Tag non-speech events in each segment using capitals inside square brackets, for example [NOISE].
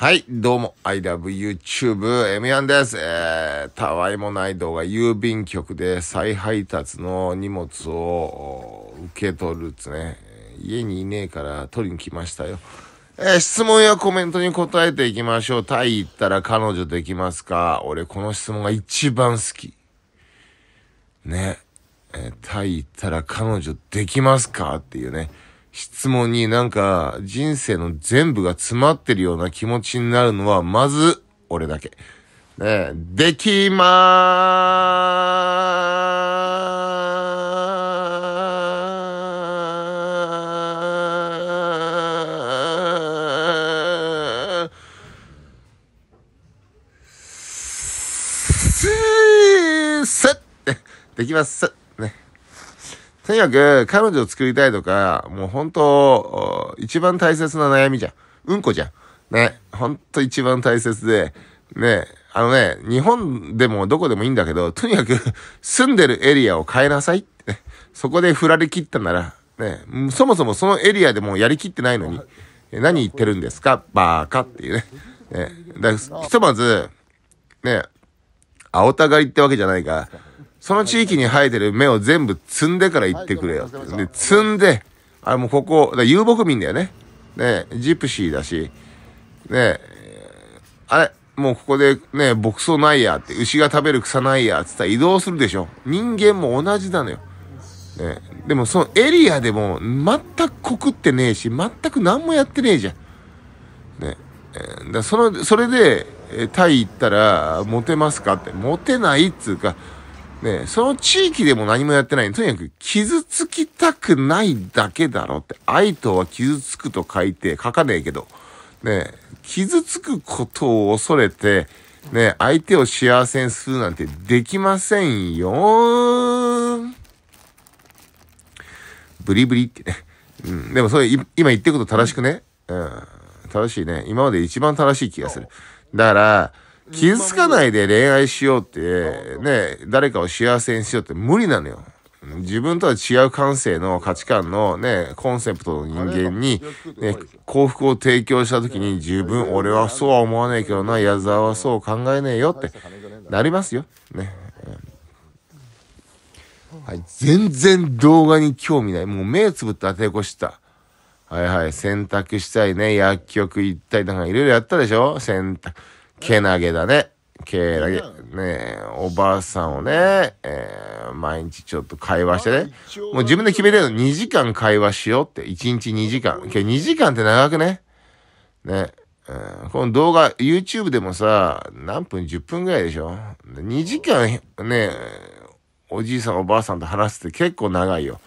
はい、どうも、I love YouTube、M4 です。えー、たわいもない動画、郵便局で再配達の荷物を受け取るっつね。家にいねえから取りに来ましたよ。えー、質問やコメントに答えていきましょう。タイ行ったら彼女できますか俺、この質問が一番好き。ね。えー、タイ行ったら彼女できますかっていうね。質問になんか人生の全部が詰まってるような気持ちになるのは、まず、俺だけ。ねできまーす。できます。とにかく彼女を作りたいとか、もう本当、一番大切な悩みじゃん。うんこじゃん。ね。ほんと一番大切で、ね。あのね、日本でもどこでもいいんだけど、とにかく住んでるエリアを変えなさいってね。そこで振られきったなら、ね。そもそもそのエリアでもやりきってないのに、何言ってるんですかバーカっていうね。ねだひとまず、ね、青たがりってわけじゃないから、その地域に生えてる芽を全部摘んでから行ってくれよで、摘んで、あれもうここ、だ遊牧民だよね。ねジプシーだし、ねあれ、もうここでね、牧草ないやって、牛が食べる草ないやってったら移動するでしょ。人間も同じなのよ。ね、でもそのエリアでも全く告ってねえし、全く何もやってねえじゃん。ね、だその、それで、タイ行ったら、モテますかって、モテないっつうか、ね、その地域でも何もやってない。とにかく傷つきたくないだけだろって。愛とは傷つくと書いて書かねえけど、ね、傷つくことを恐れて、ね、相手を幸せにするなんてできませんよブリブリってね。うん、でもそれ、今言ってること正しくね。うん。正しいね。今まで一番正しい気がする。だから、傷つかないで恋愛しようって、ね、誰かを幸せにしようって無理なのよ。自分とは違う感性の価値観のね、コンセプトの人間に、ね、幸福を提供した時に十分俺はそうは思わないけどな、矢沢はそう考えねえよってなりますよ。ね。はい、全然動画に興味ない。もう目つぶって当てこした。はいはい、洗濯したいね、薬局行ったりなんかいろいろやったでしょ洗濯。けなげだね。けなげ。ねおばあさんをね、えー、毎日ちょっと会話してね。もう自分で決めれるの2時間会話しようって。1日2時間。け2時間って長くね。ね。えこの動画、YouTube でもさ、何分 ?10 分ぐらいでしょ ?2 時間ね、おじいさんおばあさんと話すって結構長いよ。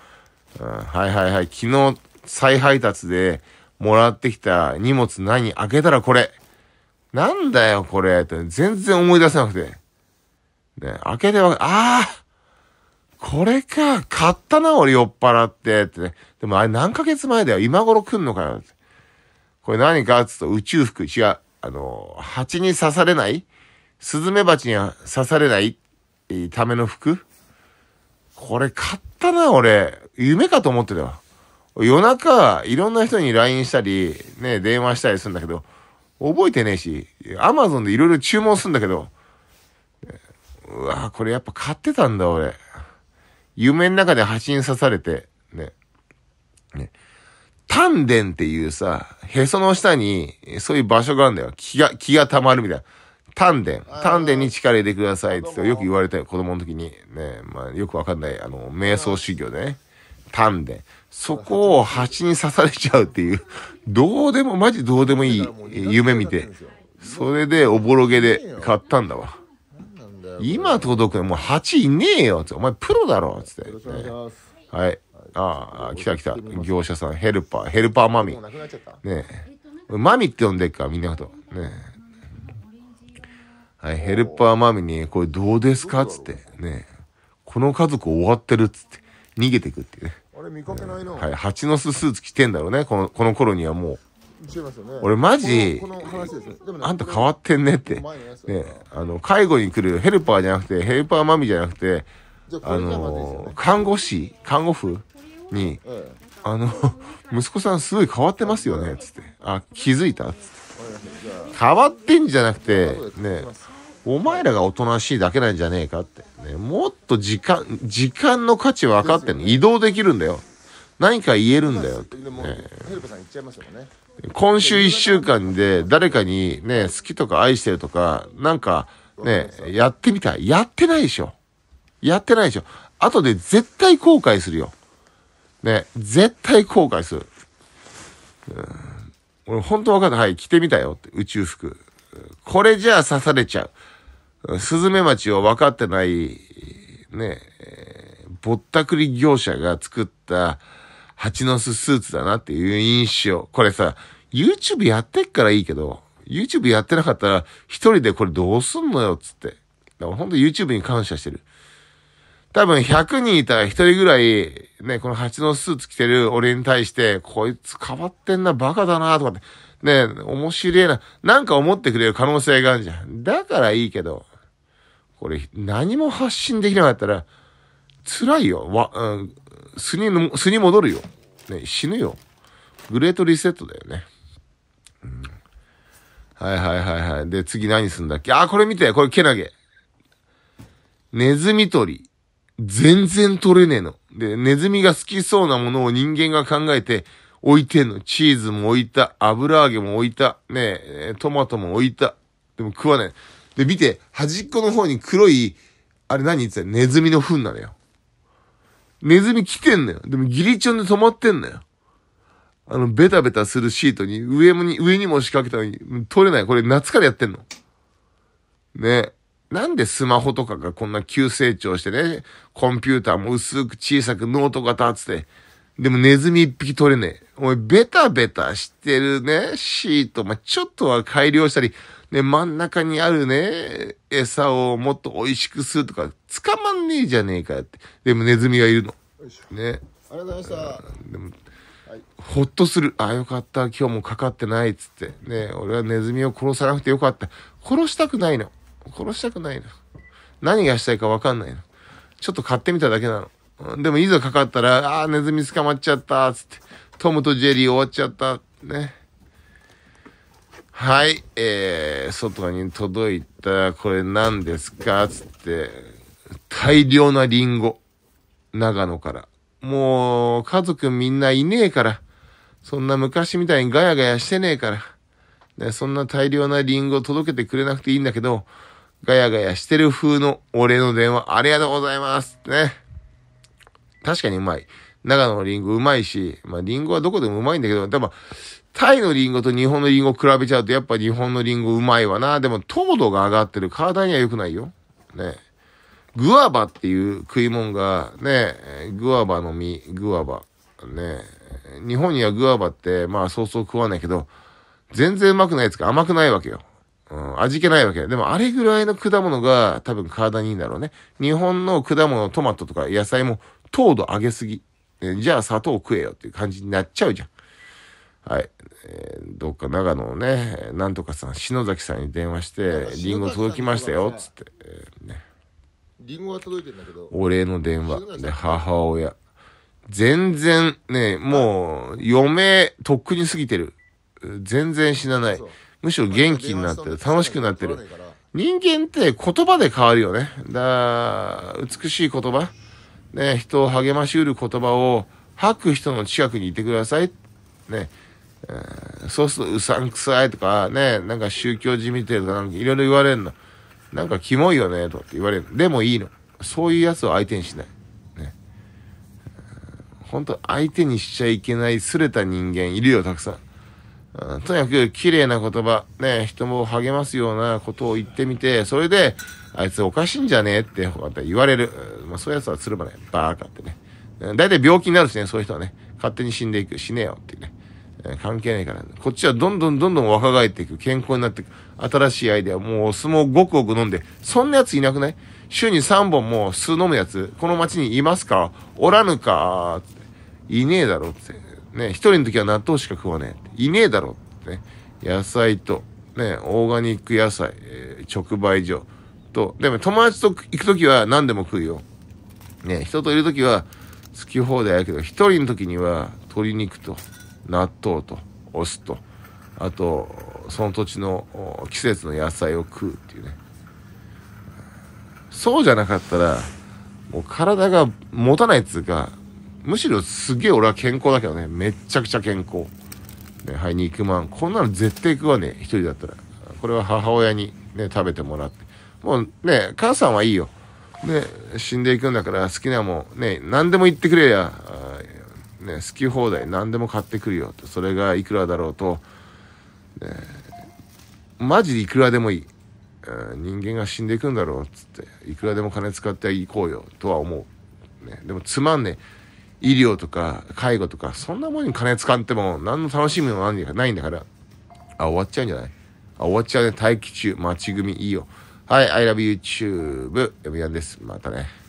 うん、はいはいはい。昨日、再配達でもらってきた荷物何開けたらこれ。なんだよ、これ。って全然思い出せなくて。ね、開けては、ああこれか、買ったな、俺酔っ払って、ってね。でもあれ何ヶ月前だよ、今頃来んのかよ、って。これ何かっつうと宇宙服、違う。あの、蜂に刺されないスズメバチに刺されないための服これ買ったな、俺。夢かと思ってたよ。夜中、いろんな人に LINE したり、ね、電話したりするんだけど、覚えてねえし、アマゾンでいろいろ注文するんだけど、うわこれやっぱ買ってたんだ、俺。夢の中で端に刺されて、ね。ね。丹田っていうさ、へその下に、そういう場所があるんだよ。気が、気が溜まるみたいな。丹田。丹田に力入れてくださいってよく言われたよ、子供の時に。ね。まあ、よくわかんない、あの、瞑想修行でね。ンで、そこを蜂に刺されちゃうっていう、どうでも、マジどうでもいい夢見て、それでおぼろげで買ったんだわ。今届くもう蜂いねえよって、お前プロだろつって、はい。ああ、来た来た。業者さん、ヘルパー、ヘルパーマミ。ねえ。マミって呼んでっかみんなと。ねえ。はい、ヘルパーマミに、これどうですかっつって。ねえ。この家族終わってるっつって。逃げてくっていうね。れ見かけないな、はい、蜂の巣スーツ着てんだろうねこのこの頃にはもう。ますよね、俺マジでも、あんた変わってんねってねあの介護に来るヘルパーじゃなくてヘルパーマミじゃなくてあの看護師看護婦に、ええ、あの [LAUGHS] 息子さんすごい変わってますよねっつってあ気づいたっつって変わってんじゃなくてねお前らがおとなしいだけなんじゃねえかってね、もっと時間、時間の価値分かってんの、ね、移動できるんだよ。何か言えるんだよって、ね。さん言っちゃいまね。今週1週間で誰かにね、好きとか愛してるとか、なんかね、やってみたい。やってないでしょ。やってないでしょ。後で絶対後悔するよ。ね、絶対後悔する。うん、俺本当分かんない。はい、着てみたよって、宇宙服。これじゃあ刺されちゃう。スズメバチを分かってない、ね、ぼったくり業者が作った蜂の巣スーツだなっていう印象。これさ、YouTube やってっからいいけど、YouTube やってなかったら一人でこれどうすんのよっつって。だからほんと YouTube に感謝してる。多分100人いたら一人ぐらい、ね、この蜂のスーツ着てる俺に対して、こいつ変わってんな、バカだな、とかって、ね、面白いな、なんか思ってくれる可能性があるじゃん。だからいいけど、これ、何も発信できなかったら、辛いよ。わ、うん、巣に、巣に戻るよ。ね、死ぬよ。グレートリセットだよね。うん。はいはいはいはい。で、次何すんだっけあ、これ見て、これけなげ。ネズミ捕り。全然取れねえの。で、ネズミが好きそうなものを人間が考えて置いてんの。チーズも置いた、油揚げも置いた、ねえ、トマトも置いた。でも食わない。で、見て、端っこの方に黒い、あれ何言ってたネズミの糞なのよ。ネズミ来てんのよ。でもギリチョンで止まってんのよ。あの、ベタベタするシートに、上もに、上にも仕掛けたのに、取れない。これ夏からやってんの。ね。なんでスマホとかがこんな急成長してね、コンピューターも薄く小さくノート型つって、でもネズミ一匹取れねえ。お前、ベタベタしてるね、シート。まあ、ちょっとは改良したり、ね、真ん中にあるね、餌をもっと美味しくするとか、捕まんねえじゃねえかって。でもネズミがいるの。ね。ありがとうございました。でも、はい、ほっとする。あ、よかった。今日もかかってないっつって。ね、俺はネズミを殺さなくてよかった。殺したくないの。殺したくないの。何がしたいかわかんないの。ちょっと買ってみただけなの。でもいざかかったら、ああ、ネズミ捕まっちゃった、つって、トムとジェリー終わっちゃった、ね。はい、えー、外に届いた、これ何ですかつって、大量なリンゴ。長野から。もう、家族みんないねえから。そんな昔みたいにガヤガヤしてねえから。ね、そんな大量なリンゴ届けてくれなくていいんだけど、ガヤガヤしてる風の俺の電話ありがとうございます。ね。確かにうまい。長野のリンゴうまいし、まあリンゴはどこでもうまいんだけど、でも、タイのリンゴと日本のリンゴ比べちゃうとやっぱ日本のリンゴうまいわな。でも糖度が上がってる体には良くないよ。ね。グアバっていう食い物が、ね、グアバの実、グアバ。ね。日本にはグアバって、まあそうそう食わないけど、全然うまくないやつか甘くないわけよ。うん、味気ないわけ。でもあれぐらいの果物が多分体にいいんだろうね。日本の果物、トマトとか野菜も糖度上げすぎ。えじゃあ砂糖食えよっていう感じになっちゃうじゃん。はい。えー、どっか長野のね、なんとかさん、篠崎さんに電話して、りんご届きましたよ、っつって。ね。リンゴは届いてんだけど。お礼の電話。で、母親。全然、ね、もう、余命、とっくに過ぎてる。全然死なない。むしろ元気になってる。楽しくなってる。人間って言葉で変わるよね。だ美しい言葉。ね、人を励ましうる言葉を吐く人の近くにいてください。ね、えー、そうするとうさんくさいとか、ね、なんか宗教じみてとか、なんかいろいろ言われるの。なんかキモいよね、とかって言われる。でもいいの。そういうやつを相手にしない。ね。本当相手にしちゃいけないすれた人間いるよ、たくさん。うん、とにかく綺麗な言葉、ね、人も励ますようなことを言ってみて、それで、あいつおかしいんじゃねえって言われる。まあ、そういうやつはつるまね。バーカってね。大体病気になるしね、そういう人はね。勝手に死んでいく。死ねよっていうね。関係ないから、ね、こっちはどんどんどんどん若返っていく。健康になっていく。新しいアイデア。もう相撲ごくごく飲んで。そんなやついなくない週に3本もう酢飲むやつ。この町にいますかおらぬかいねえだろって。ね、一人の時は納豆しか食わねえ。いねえだろってね。野菜と、ね、オーガニック野菜、えー、直売所と。でも友達と行く時は何でも食うよ。ね、人といる時は好き放題やけど、一人の時には鶏肉と納豆とお酢と、あと、その土地の季節の野菜を食うっていうね。そうじゃなかったら、もう体が持たないっつうか、むしろすげえ俺は健康だけどね、めっちゃくちゃ健康。ね、はい、肉まん。こんなの絶対食わねえ、一人だったら。これは母親にね、食べてもらって。もうね、母さんはいいよ。ね、死んでいくんだから好きなもん、ね、何でも言ってくれや、ね、好き放題何でも買ってくるよと、それがいくらだろうと、ね、マジでいくらでもいい。人間が死んでいくんだろうっつって、いくらでも金使っていこうよとは思う。ね、でもつまんねえ。医療とか介護とか、そんなもんに金使っても何の楽しみもないんだから、あ、終わっちゃうんじゃないあ、終わっちゃうね。待機中、待ち組いいよ。はい、I love YouTube。読みやんです。またね。